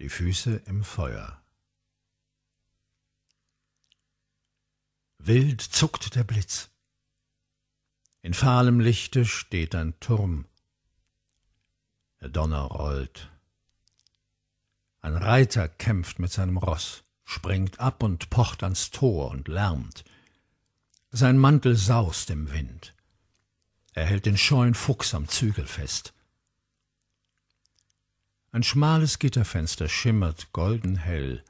Die Füße im Feuer. Wild zuckt der Blitz. In fahlem Lichte steht ein Turm. Der Donner rollt. Ein Reiter kämpft mit seinem Ross, springt ab und pocht ans Tor und lärmt. Sein Mantel saust im Wind. Er hält den scheuen Fuchs am Zügel fest. Ein schmales Gitterfenster schimmert golden hell.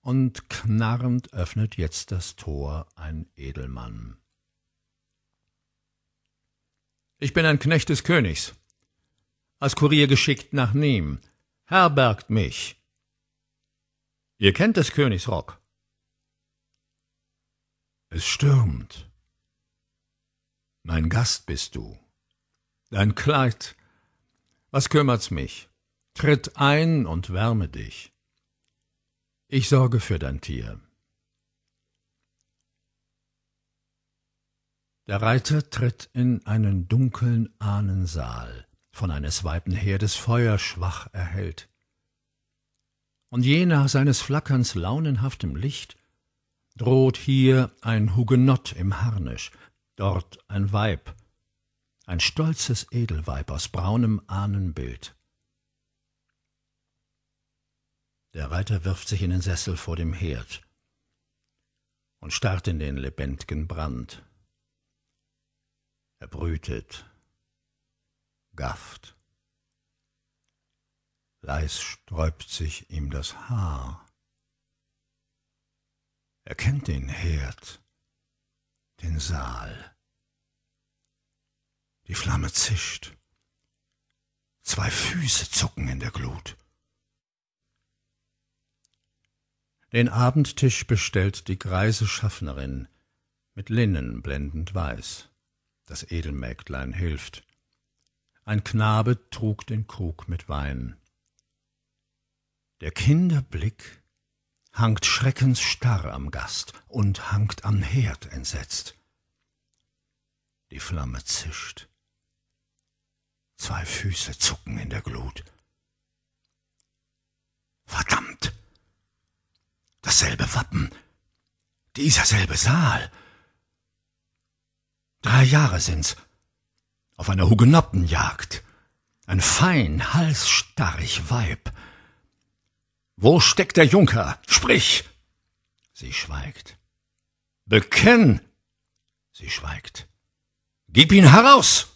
Und knarrend öffnet jetzt das Tor ein Edelmann. Ich bin ein Knecht des Königs, als Kurier geschickt nach Nîmes. Herbergt mich. Ihr kennt des Königs Rock. Es stürmt. Mein Gast bist du. Dein Kleid was kümmert's mich? Tritt ein und wärme dich. Ich sorge für dein Tier. Der Reiter tritt in einen dunkeln Ahnensaal, von eines Weiben Herdes Feuer schwach erhellt. Und je nach seines Flackerns launenhaftem Licht droht hier ein Hugenott im Harnisch, dort ein Weib, ein stolzes Edelweib aus braunem Ahnenbild. Der Reiter wirft sich in den Sessel vor dem Herd und starrt in den lebendigen Brand. Er brütet, gafft. Leis sträubt sich ihm das Haar. Er kennt den Herd, den Saal die Flamme zischt. Zwei Füße zucken in der Glut. Den Abendtisch bestellt die greise Schaffnerin, mit Linnen blendend weiß. Das Edelmägdlein hilft. Ein Knabe trug den Krug mit Wein. Der Kinderblick hangt schreckensstarr am Gast und hangt am Herd entsetzt. Die Flamme zischt. Zwei Füße zucken in der Glut. Verdammt! Dasselbe Wappen, dieser selbe Saal. Drei Jahre sind's. Auf einer Hugenottenjagd. Ein fein, halsstarrig Weib. Wo steckt der Junker? Sprich! Sie schweigt. Bekenn! Sie schweigt. Gib ihn heraus!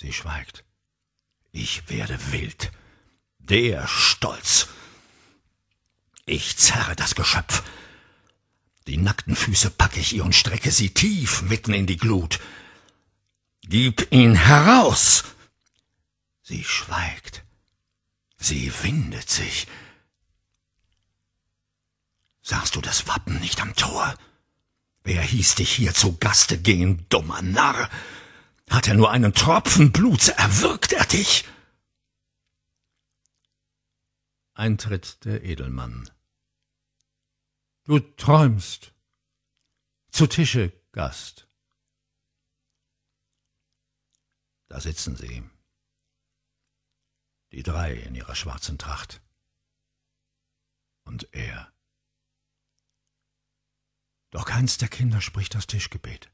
Sie schweigt. Ich werde wild. Der Stolz. Ich zerre das Geschöpf. Die nackten Füße packe ich ihr und strecke sie tief mitten in die Glut. Gib ihn heraus! Sie schweigt. Sie windet sich. Sahst du das Wappen nicht am Tor? Wer hieß dich hier zu Gaste gehen, dummer Narr? Hat er nur einen Tropfen Bluts, erwürgt er dich! Eintritt der Edelmann. Du träumst. Zu Tische, Gast. Da sitzen sie, die drei in ihrer schwarzen Tracht. Und er. Doch keins der Kinder spricht das Tischgebet.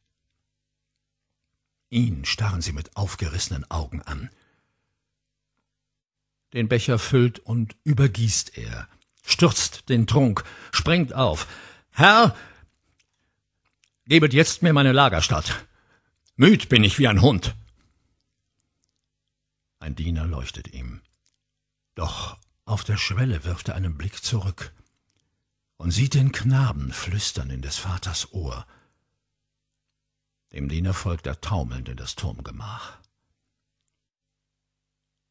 Ihn starren sie mit aufgerissenen Augen an. Den Becher füllt und übergießt er, stürzt den Trunk, springt auf. Herr, gebet jetzt mir meine Lagerstatt. Müd bin ich wie ein Hund. Ein Diener leuchtet ihm. Doch auf der Schwelle wirft er einen Blick zurück und sieht den Knaben flüstern in des Vaters Ohr. Dem Diener folgt der taumelnd in das Turmgemach.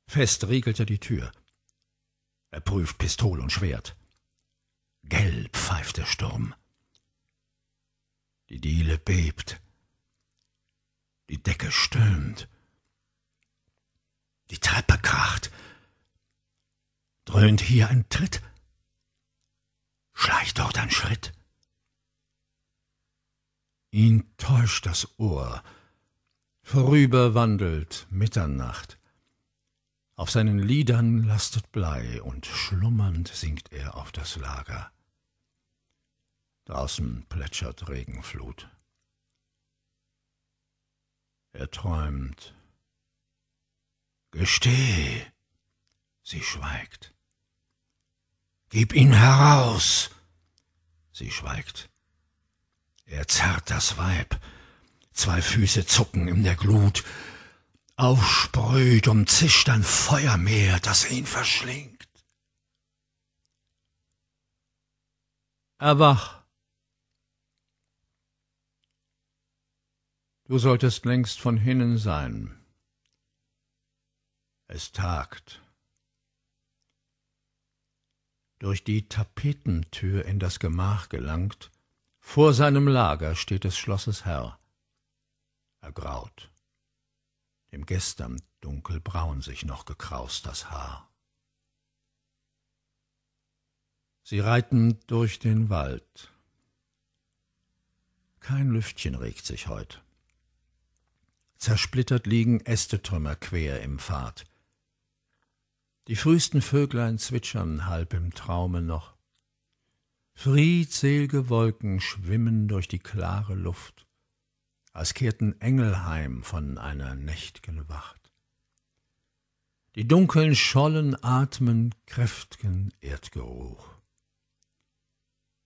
Fest riegelte die Tür. Er prüft Pistol und Schwert. Gelb pfeift der Sturm. Die Diele bebt. Die Decke stöhnt. Die Treppe kracht. Dröhnt hier ein Tritt. Schleicht dort ein Schritt ihn täuscht das Ohr. Vorüber wandelt Mitternacht. Auf seinen Lidern lastet Blei und schlummernd sinkt er auf das Lager. Draußen plätschert Regenflut. Er träumt. Gesteh! Sie schweigt. Gib ihn heraus! Sie schweigt. Er zerrt das Weib. Zwei Füße zucken in der Glut. Aufsprüht, und zischt ein Feuermeer, das ihn verschlingt. Erwach. Du solltest längst von hinnen sein. Es tagt. Durch die Tapetentür in das Gemach gelangt, vor seinem Lager steht des Schlosses Herr, ergraut. Dem gestern dunkelbraun sich noch gekraust das Haar. Sie reiten durch den Wald. Kein Lüftchen regt sich heut. Zersplittert liegen Ästetrümmer quer im Pfad. Die frühesten Vöglein zwitschern halb im Traume noch. Friedselge Wolken schwimmen durch die klare Luft, als kehrten Engel heim von einer nächt'gen Wacht. Die dunkeln Schollen atmen kräft'gen Erdgeruch.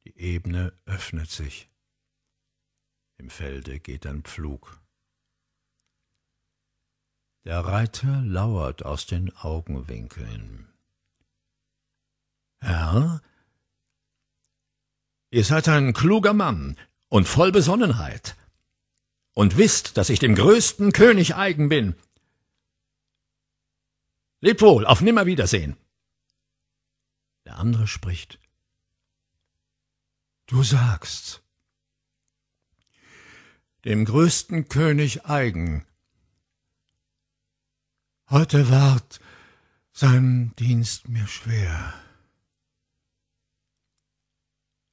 Die Ebene öffnet sich. Im Felde geht ein Pflug. Der Reiter lauert aus den Augenwinkeln. Herr, Ihr seid ein kluger Mann und voll Besonnenheit. Und wisst, dass ich dem größten König eigen bin. Lebt wohl, auf Nimmerwiedersehen. Der andere spricht. Du sagst, Dem größten König eigen. Heute ward sein Dienst mir schwer.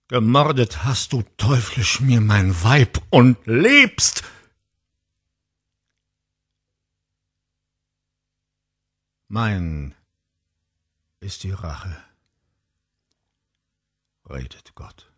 Gemordet hast du teuflisch mir mein Weib und lebst! Mein ist die Rache, redet Gott.